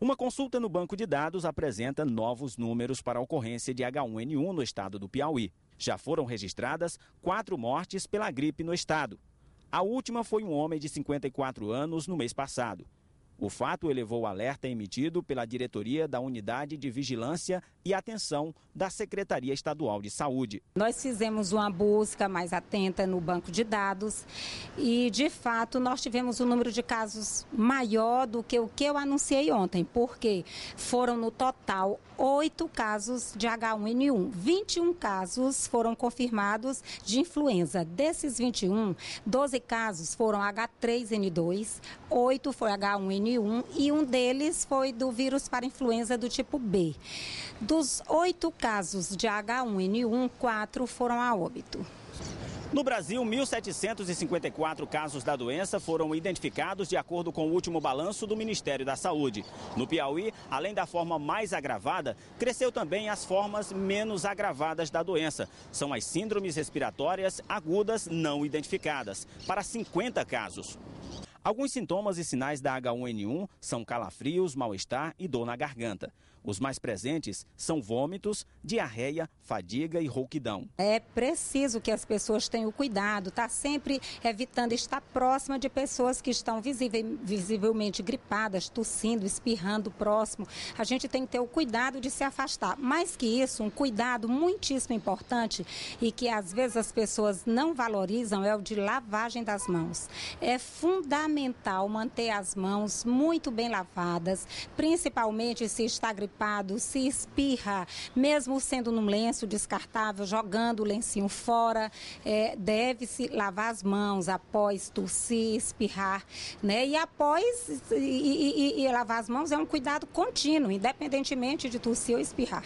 Uma consulta no banco de dados apresenta novos números para a ocorrência de H1N1 no estado do Piauí. Já foram registradas quatro mortes pela gripe no estado. A última foi um homem de 54 anos no mês passado. O fato elevou o alerta emitido pela diretoria da Unidade de Vigilância e Atenção da Secretaria Estadual de Saúde. Nós fizemos uma busca mais atenta no banco de dados e, de fato, nós tivemos um número de casos maior do que o que eu anunciei ontem, porque foram no total oito casos de H1N1. 21 casos foram confirmados de influenza. Desses 21, 12 casos foram H3N2, 8 foi H1N1 e um deles foi do vírus para influenza do tipo B. Dos oito casos de H1N1, quatro foram a óbito. No Brasil, 1.754 casos da doença foram identificados de acordo com o último balanço do Ministério da Saúde. No Piauí, além da forma mais agravada, cresceu também as formas menos agravadas da doença. São as síndromes respiratórias agudas não identificadas, para 50 casos. Alguns sintomas e sinais da H1N1 são calafrios, mal-estar e dor na garganta. Os mais presentes são vômitos, diarreia, fadiga e rouquidão. É preciso que as pessoas tenham cuidado, Está sempre evitando estar próxima de pessoas que estão visivelmente gripadas, tossindo, espirrando próximo. A gente tem que ter o cuidado de se afastar. Mais que isso, um cuidado muitíssimo importante e que às vezes as pessoas não valorizam é o de lavagem das mãos. É fundamental fundamental manter as mãos muito bem lavadas, principalmente se está gripado, se espirra, mesmo sendo num lenço descartável, jogando o lencinho fora, é, deve-se lavar as mãos após tossir, espirrar, né? E após e, e, e, lavar as mãos é um cuidado contínuo, independentemente de tossir ou espirrar.